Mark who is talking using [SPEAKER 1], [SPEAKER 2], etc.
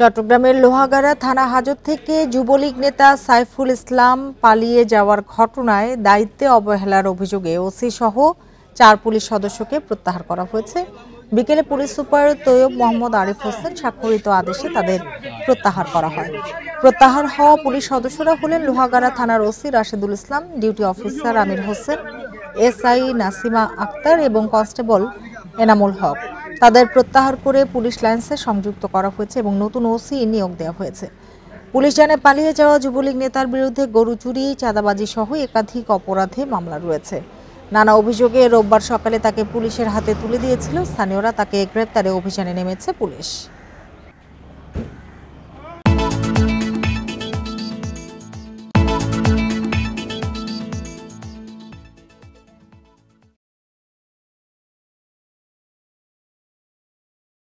[SPEAKER 1] চট্টগ্রামের লোহাগাড়া থানা হাজত থেকে যুবলীগ নেতা সাইফুল ইসলাম পালিয়ে যাওয়ার ঘটনায় দায়িত্বে অবহেলার অভিযোগে ওসি সহ চার পুলিশ সদস্যকে প্রত্যাহার করা হয়েছে বিকেলে পুলিশ সুপার তৈয়ব মোহাম্মদ আরিফ হোসেন স্বাক্ষরিত আদেশে তাদের প্রত্যাহার করা হয় প্রত্যাহার হওয়া পুলিশ সদস্যরা হলেন লোহাগাড়া থানার OC Rashedul Islam duty officer Amir Hossain SI Nasima Akter এবং কনস্টেবল এনামুল হক তাদের প্রত্যাহার করে পুলিশ লাইন্সে সংযুক্ত করা হয়েছে এবং নতুন ওসি নিয়োগ দেওয়া হয়েছে পুলিশ জানে পালিয়ে যাওয়া যুবলীগ নেতার বিরুদ্ধে গরু চুরি চাঁদাবাজি সহ একাধিক অপরাধে মামলা রয়েছে নানা অভিযোগে রোববার সকালে তাকে পুলিশের হাতে তুলে দিয়েছিল স্থানীয়রা তাকে গ্রেপ্তারে অভিযানে নেমেছে পুলিশ